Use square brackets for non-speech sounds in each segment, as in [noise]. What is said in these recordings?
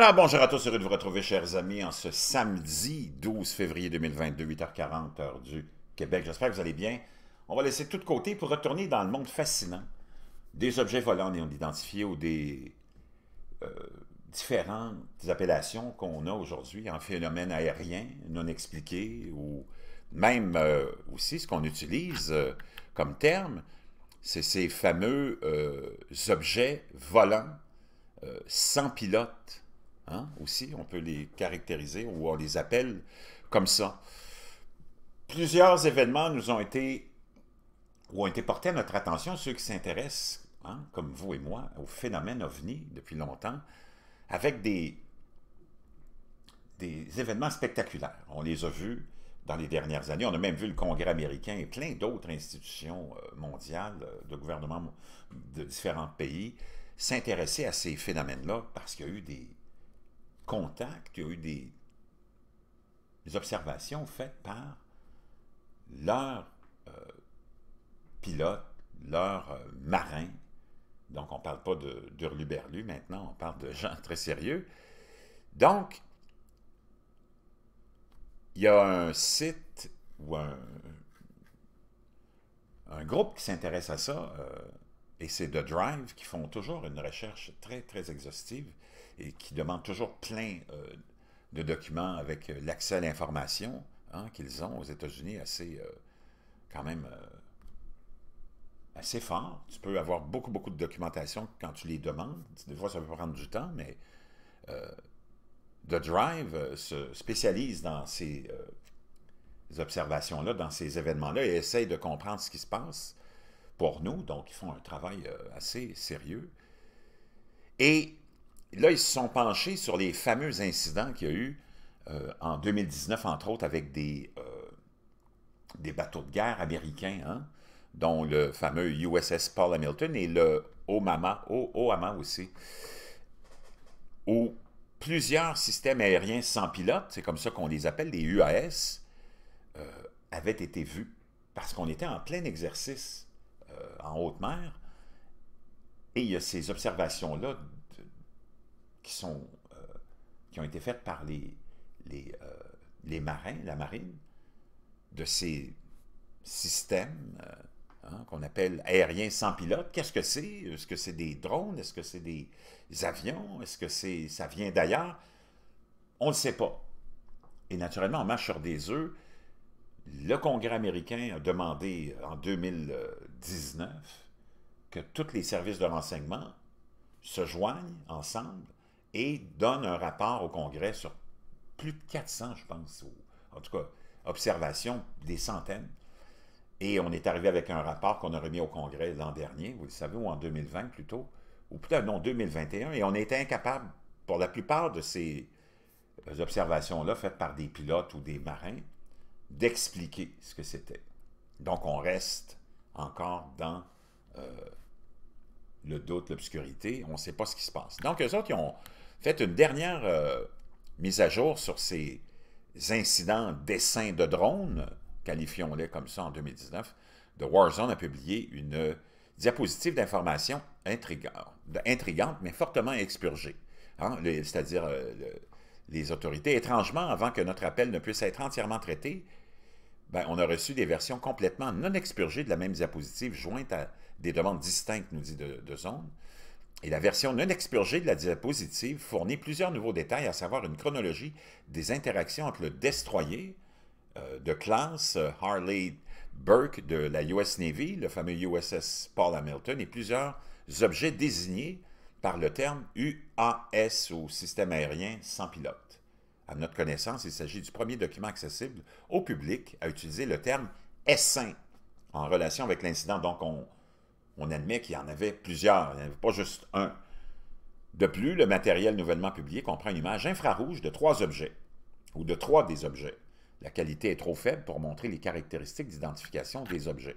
Alors bonjour à tous, heureux de vous retrouver chers amis en ce samedi 12 février 2022, 8h40 heure du Québec. J'espère que vous allez bien. On va laisser tout de côté pour retourner dans le monde fascinant des objets volants non identifiés ou des euh, différentes appellations qu'on a aujourd'hui en phénomène aérien non expliqué ou même euh, aussi ce qu'on utilise euh, comme terme, c'est ces fameux objets volants sans pilote Hein, aussi, on peut les caractériser ou on les appelle comme ça. Plusieurs événements nous ont été ou ont été portés à notre attention, ceux qui s'intéressent, hein, comme vous et moi, au phénomène ovni depuis longtemps, avec des, des événements spectaculaires. On les a vus dans les dernières années. On a même vu le Congrès américain et plein d'autres institutions euh, mondiales, euh, de gouvernements de différents pays, s'intéresser à ces phénomènes-là parce qu'il y a eu des, contacts, il y a eu des, observations faites par leurs euh, pilotes, leurs euh, marins. Donc, on ne parle pas berlu maintenant, on parle de gens très sérieux. Donc, il y a un site ou un, groupe qui s'intéresse à ça, euh, et c'est The Drive qui font toujours une recherche très, très exhaustive et qui demandent toujours plein euh, de documents avec euh, l'accès à l'information hein, qu'ils ont aux États-Unis assez, euh, quand même, assez fort. Tu peux avoir beaucoup, beaucoup de documentation quand tu les demandes. Des fois, ça peut prendre du temps, mais The Drive se spécialise dans ces observations-là, dans ces événements-là, et essaye de comprendre ce qui se passe pour nous. Donc, ils font un travail assez sérieux. Et là, ils se sont penchés sur les fameux incidents qu'il y a eu euh, en 2019, entre autres, avec des, euh, des bateaux de guerre américains, hein, dont le fameux USS Paul Hamilton et le o Mama aussi, où plusieurs systèmes aériens sans pilote, c'est comme ça qu'on les appelle, les UAS, euh, avaient été vus parce qu'on était en plein exercice en haute mer. Et il y a ces observations-là qui, sont, euh, qui ont été faites par les, les, euh, marins, la marine, de ces systèmes euh, hein, qu'on appelle aériens sans pilote. Qu'est-ce que c'est? Est-ce que c'est des drones? Est-ce que c'est des avions? Est-ce que c'est ça vient d'ailleurs? On ne sait pas. Et naturellement, en marche sur des œufs. Le Congrès américain a demandé en 2019 que tous les services de renseignement se joignent ensemble et donne un rapport au Congrès sur plus de 400, je pense, ou, en tout cas, observations, des centaines. Et on est arrivé avec un rapport qu'on a remis au Congrès l'an dernier, vous le savez, ou en 2020 plutôt, ou plutôt, non, 2021, et on était incapable, pour la plupart de ces euh, observations-là faites par des pilotes ou des marins, d'expliquer ce que c'était. Donc on reste encore dans euh, le doute, l'obscurité, on ne sait pas ce qui se passe. Donc eux autres, ils ont, Faites une dernière euh, mise à jour sur ces incidents dessins de drones, qualifions-les comme ça en 2019. The Warzone a publié une diapositive d'information intrigante, mais fortement expurgée. Hein, c'est-à-dire euh, les autorités. Étrangement, avant que notre appel ne puisse être entièrement traité, ben, on a reçu des versions complètement non expurgées de la même diapositive jointe à des demandes distinctes, nous dit de, de zone. Et la version non expurgée de la diapositive fournit plusieurs nouveaux détails, à savoir une chronologie des interactions entre le destroyer euh, de classe euh, Harley Burke de la US Navy, le fameux USS Paul Hamilton, et plusieurs objets désignés par le terme UAS ou système aérien sans pilote. À notre connaissance, il s'agit du premier document accessible au public à utiliser le terme s S5 en relation avec l'incident. Donc, on, on admet qu'il y en avait plusieurs, il pas juste un. De plus, le matériel nouvellement publié comprend une image infrarouge de trois objets, ou de trois des objets. La qualité est trop faible pour montrer les caractéristiques d'identification des objets.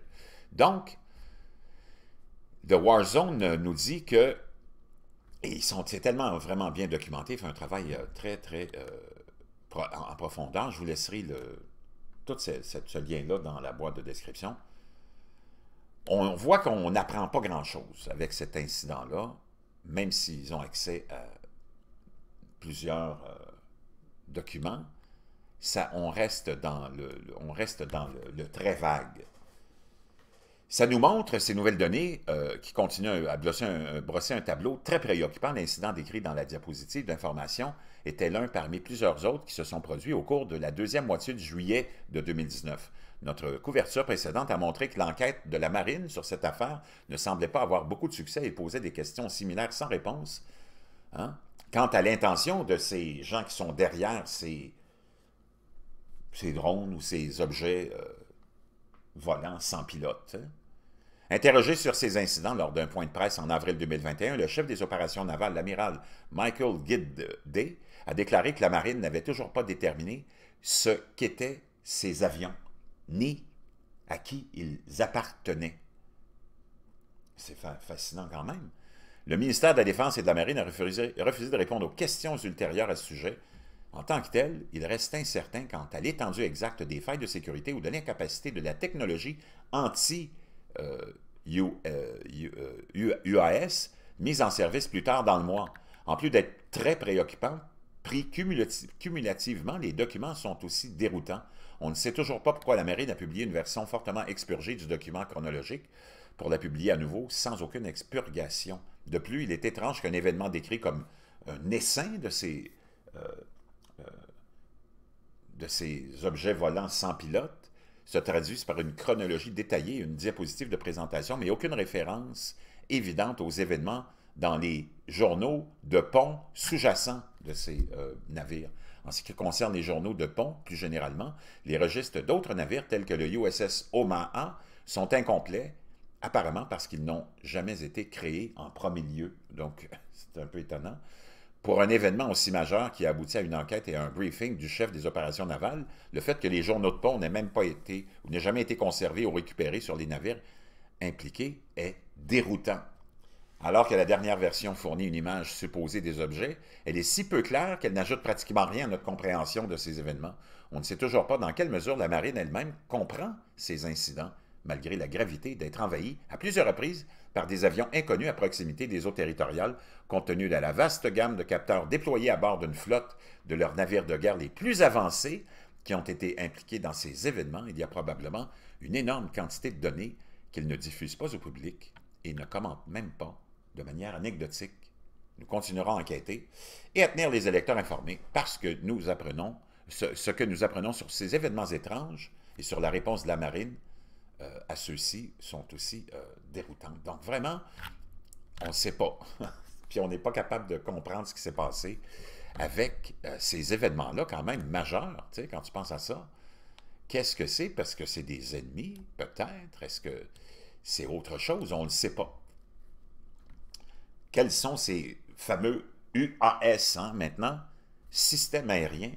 Donc, The Warzone nous dit que, et ils sont tellement vraiment bien documenté, il fait un travail euh, très, très euh, en profondeur. Je vous laisserai le, tout ce lien-là dans la boîte de description on voit qu'on n'apprend pas grand-chose avec cet incident-là, même s'ils ont accès à plusieurs euh, documents, ça, on reste dans, le, on reste dans le, très vague. Ça nous montre, ces nouvelles données, euh, qui continuent à brosser un, brosser un tableau très préoccupant, l'incident décrit dans la diapositive d'information, était l'un parmi plusieurs autres qui se sont produits au cours de la deuxième moitié de juillet de 2019. Notre couverture précédente a montré que l'enquête de la Marine sur cette affaire ne semblait pas avoir beaucoup de succès et posait des questions similaires sans réponse. Hein. Quant à l'intention de ces gens qui sont derrière ces, ces drones ou ces objets euh, volants sans pilote, hein, Interrogé sur ces incidents lors d'un point de presse en avril 2021, le chef des opérations navales, l'amiral Michael Gidday, a déclaré que la marine n'avait toujours pas déterminé ce qu'étaient ces avions, ni à qui ils appartenaient. C'est fascinant quand même. Le ministère de la Défense et de la Marine a refusé, de répondre aux questions ultérieures à ce sujet. En tant que tel, il reste incertain quant à l'étendue exacte des failles de sécurité ou de l'incapacité de la technologie anti UAS euh, euh, euh, mise en service plus tard dans le mois. En plus d'être très préoccupant, pris cumulativement, les documents sont aussi déroutants. On ne sait toujours pas pourquoi la mairie a publié une version fortement expurgée du document chronologique pour la publier à nouveau sans aucune expurgation. De plus, il est étrange qu'un événement décrit comme un essaim de ces, de ces objets volants sans pilote se traduisent par une chronologie détaillée, une diapositive de présentation, mais aucune référence évidente aux événements dans les journaux de pont sous-jacents de ces euh, navires. En ce qui concerne les journaux de pont, plus généralement, les registres d'autres navires tels que le USS Omaha sont incomplets, apparemment parce qu'ils n'ont jamais été créés en premier lieu. Donc, [laughs] c'est un peu étonnant pour un événement aussi majeur qui a abouti à une enquête et à un briefing du chef des opérations navales, le fait que les journaux de pont n'aient même pas été ou n'aient jamais été conservés ou récupérés sur les navires impliqués est déroutant. Alors que la dernière version fournit une image supposée des objets, elle est si peu claire qu'elle n'ajoute pratiquement rien à notre compréhension de ces événements. On ne sait toujours pas dans quelle mesure la marine elle-même comprend ces incidents malgré la gravité d'être envahi à plusieurs reprises par des avions inconnus à proximité des eaux territoriales, compte tenu de la vaste gamme de capteurs déployés à bord d'une flotte de leurs navires de guerre les plus avancés qui ont été impliqués dans ces événements, il y a probablement une énorme quantité de données qu'ils ne diffusent pas au public et ne commentent même pas de manière anecdotique. Nous continuerons à enquêter et à tenir les électeurs informés parce que nous apprenons ce, ce que nous apprenons sur ces événements étranges et sur la réponse de la marine euh, à ceux-ci sont aussi euh, déroutants. Donc vraiment, on ne sait pas. [laughs] Puis on n'est pas capable de comprendre ce qui s'est passé avec euh, ces événements-là quand même majeurs, tu sais, quand tu penses à ça. Qu'est-ce que c'est? Parce que c'est des ennemis, peut-être? Est-ce que c'est autre chose? On ne le sait pas. Quels sont ces fameux UAS hein, maintenant? Système aérien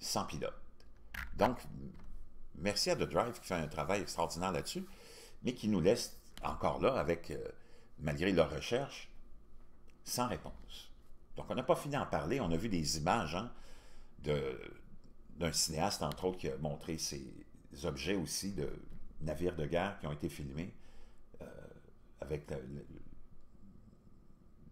sans pilote. Donc, Merci à The Drive qui fait un travail extraordinaire là-dessus, mais qui nous laisse encore là avec, euh, malgré leurs recherches, sans réponse. Donc, on n'a pas fini en parler. On a vu des images hein, d'un cinéaste, entre autres, qui a montré ces objets aussi de navires de guerre qui ont été filmés euh, avec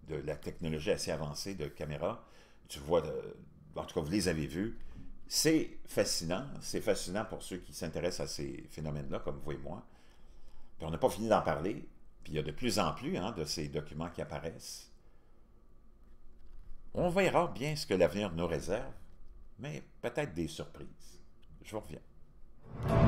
de la technologie assez avancée de caméra. Tu vois, euh, en tout cas, vous les avez vus. C'est fascinant, c'est fascinant pour ceux qui s'intéressent à ces phénomènes-là, comme vous et moi. Puis on n'a pas fini d'en parler, puis il y a de plus en plus hein, de ces documents qui apparaissent. On verra bien ce que l'avenir nous réserve, mais peut-être des surprises. Je vous reviens.